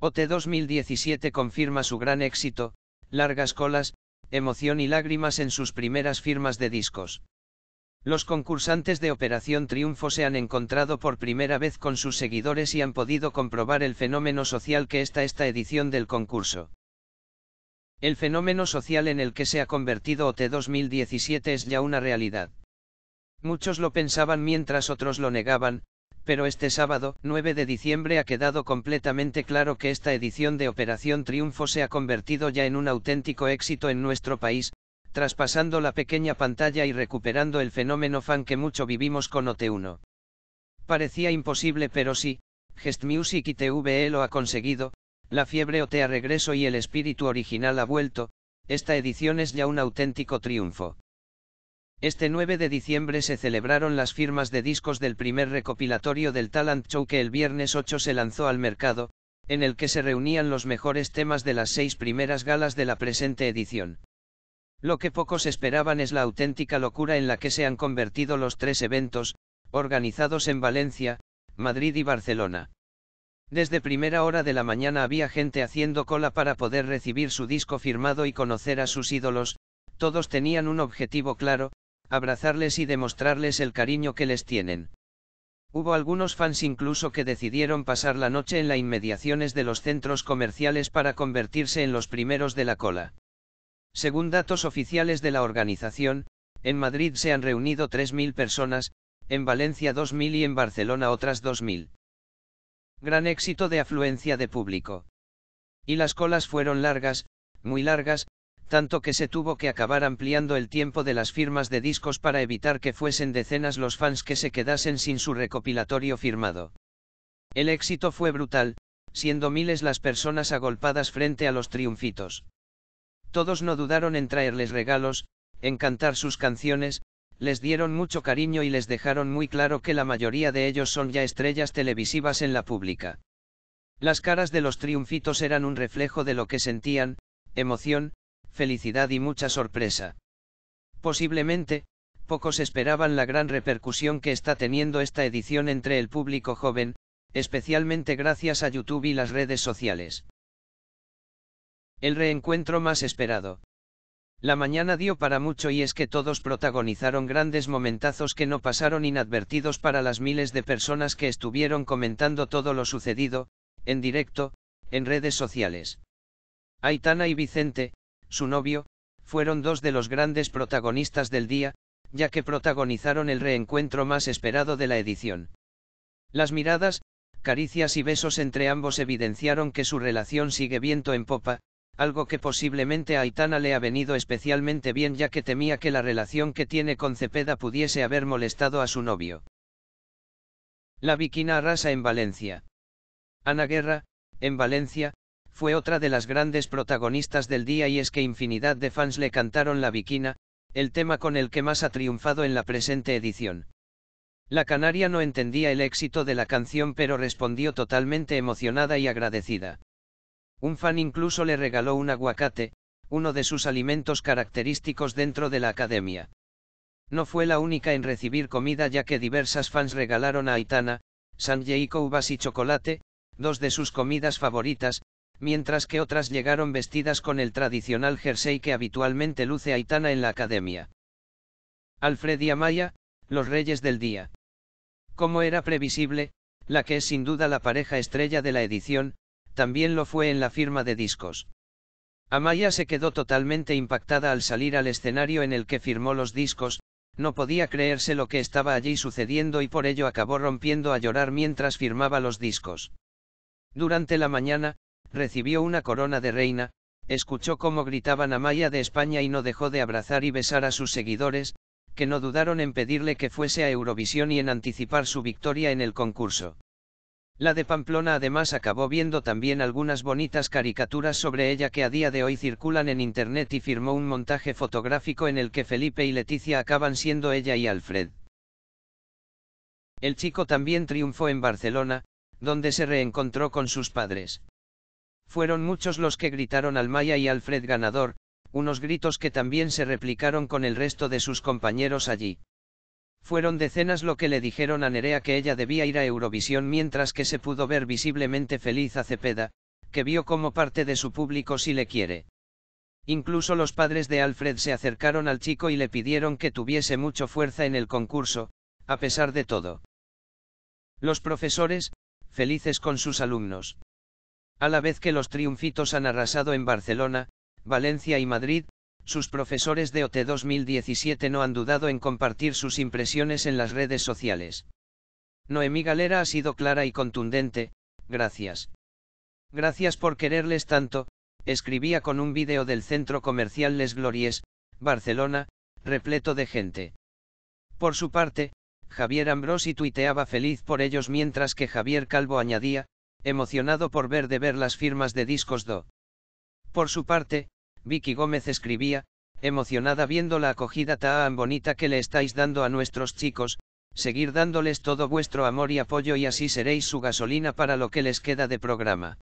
OT 2017 confirma su gran éxito, largas colas, emoción y lágrimas en sus primeras firmas de discos. Los concursantes de Operación Triunfo se han encontrado por primera vez con sus seguidores y han podido comprobar el fenómeno social que está esta edición del concurso. El fenómeno social en el que se ha convertido OT 2017 es ya una realidad. Muchos lo pensaban mientras otros lo negaban, pero este sábado, 9 de diciembre, ha quedado completamente claro que esta edición de Operación Triunfo se ha convertido ya en un auténtico éxito en nuestro país, traspasando la pequeña pantalla y recuperando el fenómeno fan que mucho vivimos con OT1. Parecía imposible, pero sí, Gest Music y TVE lo ha conseguido, la fiebre OT ha regreso y el espíritu original ha vuelto, esta edición es ya un auténtico triunfo. Este 9 de diciembre se celebraron las firmas de discos del primer recopilatorio del Talent Show que el viernes 8 se lanzó al mercado, en el que se reunían los mejores temas de las seis primeras galas de la presente edición. Lo que pocos esperaban es la auténtica locura en la que se han convertido los tres eventos, organizados en Valencia, Madrid y Barcelona. Desde primera hora de la mañana había gente haciendo cola para poder recibir su disco firmado y conocer a sus ídolos, todos tenían un objetivo claro, abrazarles y demostrarles el cariño que les tienen. Hubo algunos fans incluso que decidieron pasar la noche en las inmediaciones de los centros comerciales para convertirse en los primeros de la cola. Según datos oficiales de la organización, en Madrid se han reunido 3.000 personas, en Valencia 2.000 y en Barcelona otras 2.000. Gran éxito de afluencia de público. Y las colas fueron largas, muy largas, tanto que se tuvo que acabar ampliando el tiempo de las firmas de discos para evitar que fuesen decenas los fans que se quedasen sin su recopilatorio firmado. El éxito fue brutal, siendo miles las personas agolpadas frente a los triunfitos. Todos no dudaron en traerles regalos, en cantar sus canciones, les dieron mucho cariño y les dejaron muy claro que la mayoría de ellos son ya estrellas televisivas en la pública. Las caras de los triunfitos eran un reflejo de lo que sentían, emoción, felicidad y mucha sorpresa. Posiblemente, pocos esperaban la gran repercusión que está teniendo esta edición entre el público joven, especialmente gracias a YouTube y las redes sociales. El reencuentro más esperado. La mañana dio para mucho y es que todos protagonizaron grandes momentazos que no pasaron inadvertidos para las miles de personas que estuvieron comentando todo lo sucedido, en directo, en redes sociales. Aitana y Vicente, su novio, fueron dos de los grandes protagonistas del día, ya que protagonizaron el reencuentro más esperado de la edición. Las miradas, caricias y besos entre ambos evidenciaron que su relación sigue viento en popa, algo que posiblemente a Aitana le ha venido especialmente bien ya que temía que la relación que tiene con Cepeda pudiese haber molestado a su novio. La Viquina arrasa en Valencia. Ana Guerra, en Valencia, fue otra de las grandes protagonistas del día y es que infinidad de fans le cantaron La biquina, el tema con el que más ha triunfado en la presente edición. La canaria no entendía el éxito de la canción pero respondió totalmente emocionada y agradecida. Un fan incluso le regaló un aguacate, uno de sus alimentos característicos dentro de la academia. No fue la única en recibir comida ya que diversas fans regalaron a Aitana, Sanjay y chocolate, dos de sus comidas favoritas, mientras que otras llegaron vestidas con el tradicional jersey que habitualmente luce Aitana en la academia. Alfred y Amaya, los reyes del día. Como era previsible, la que es sin duda la pareja estrella de la edición, también lo fue en la firma de discos. Amaya se quedó totalmente impactada al salir al escenario en el que firmó los discos, no podía creerse lo que estaba allí sucediendo y por ello acabó rompiendo a llorar mientras firmaba los discos. Durante la mañana, recibió una corona de reina, escuchó cómo gritaban a Maya de España y no dejó de abrazar y besar a sus seguidores, que no dudaron en pedirle que fuese a Eurovisión y en anticipar su victoria en el concurso. La de Pamplona además acabó viendo también algunas bonitas caricaturas sobre ella que a día de hoy circulan en internet y firmó un montaje fotográfico en el que Felipe y Leticia acaban siendo ella y Alfred. El chico también triunfó en Barcelona, donde se reencontró con sus padres. Fueron muchos los que gritaron al Maya y Alfred ganador, unos gritos que también se replicaron con el resto de sus compañeros allí. Fueron decenas lo que le dijeron a Nerea que ella debía ir a Eurovisión mientras que se pudo ver visiblemente feliz a Cepeda, que vio como parte de su público si le quiere. Incluso los padres de Alfred se acercaron al chico y le pidieron que tuviese mucho fuerza en el concurso, a pesar de todo. Los profesores, felices con sus alumnos. A la vez que los triunfitos han arrasado en Barcelona, Valencia y Madrid, sus profesores de OT 2017 no han dudado en compartir sus impresiones en las redes sociales. Noemí Galera ha sido clara y contundente, gracias. Gracias por quererles tanto, escribía con un vídeo del centro comercial Les Glories, Barcelona, repleto de gente. Por su parte, Javier Ambrosi tuiteaba feliz por ellos mientras que Javier Calvo añadía, emocionado por ver de ver las firmas de discos Do. Por su parte, Vicky Gómez escribía, emocionada viendo la acogida tan bonita que le estáis dando a nuestros chicos, seguir dándoles todo vuestro amor y apoyo y así seréis su gasolina para lo que les queda de programa.